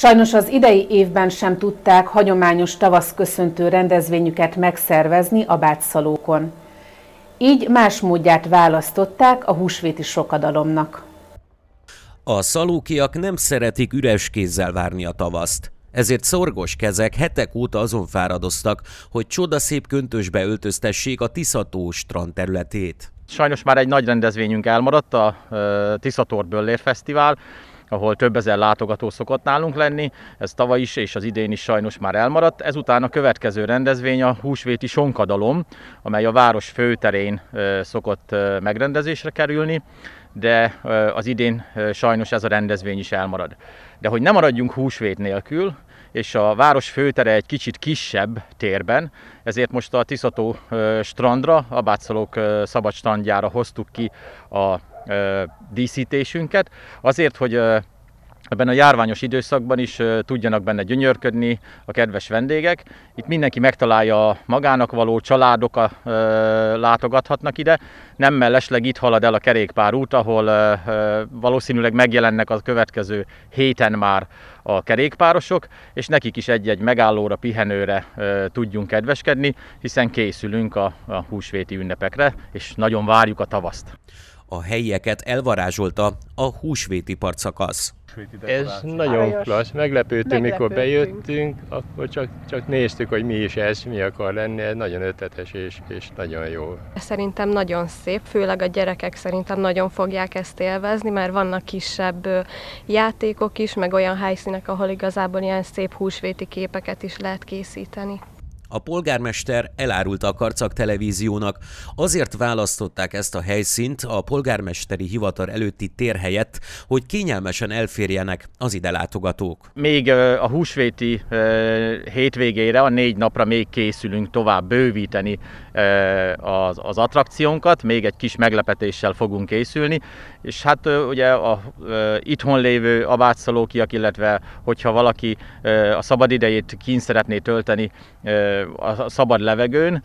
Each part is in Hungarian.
Sajnos az idei évben sem tudták hagyományos tavasz köszöntő rendezvényüket megszervezni a bátszalókon. Így más módját választották a húsvéti sokadalomnak. A szalókiak nem szeretik üres kézzel várni a tavaszt. Ezért szorgos kezek hetek óta azon fáradoztak, hogy csodaszép köntösbe öltöztessék a Tiszató strand területét. Sajnos már egy nagy rendezvényünk elmaradt, a Tiszatort Böllér Fesztivál, ahol több ezer látogató szokott nálunk lenni, ez tavaly is és az idén is sajnos már elmaradt. Ezután a következő rendezvény a húsvéti sonkadalom, amely a város főterén szokott megrendezésre kerülni, de az idén sajnos ez a rendezvény is elmarad. De hogy nem maradjunk húsvét nélkül, és a város főtere egy kicsit kisebb térben, ezért most a Tiszató strandra, a Bátszalók szabad strandjára hoztuk ki a díszítésünket, azért, hogy ebben a járványos időszakban is tudjanak benne gyönyörködni a kedves vendégek. Itt mindenki megtalálja a magának való, családok a, látogathatnak ide. Nem mellesleg itt halad el a kerékpár út, ahol valószínűleg megjelennek a következő héten már a kerékpárosok, és nekik is egy-egy megállóra, pihenőre tudjunk kedveskedni, hiszen készülünk a, a húsvéti ünnepekre, és nagyon várjuk a tavaszt. A helyieket elvarázsolta a húsvéti partszakasz. Ez nagyon klassz, meglepődtünk, mikor bejöttünk, akkor csak, csak néztük, hogy mi is ez, mi akar lenni, ez nagyon ötletes és, és nagyon jó. Szerintem nagyon szép, főleg a gyerekek szerintem nagyon fogják ezt élvezni, mert vannak kisebb játékok is, meg olyan helyszínek, ahol igazából ilyen szép húsvéti képeket is lehet készíteni. A polgármester elárulta a Karcak televíziónak. Azért választották ezt a helyszínt a polgármesteri hivatal előtti tér helyett, hogy kényelmesen elférjenek az ide látogatók. Még a húsvéti hétvégére, a négy napra még készülünk tovább bővíteni az, az attrakciónkat, még egy kis meglepetéssel fogunk készülni, és hát ugye a itthon lévő abátszalókiak, illetve hogyha valaki a szabadidejét kín szeretné tölteni a szabad levegőn,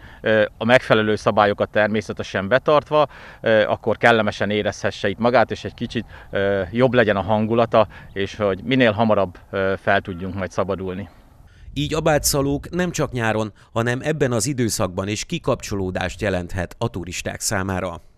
a megfelelő szabályokat természetesen betartva, akkor kellemesen érezhesse itt magát, és egy kicsit jobb legyen a hangulata, és hogy minél hamarabb fel tudjunk majd szabadulni. Így abátszalók nem csak nyáron, hanem ebben az időszakban is kikapcsolódást jelenthet a turisták számára.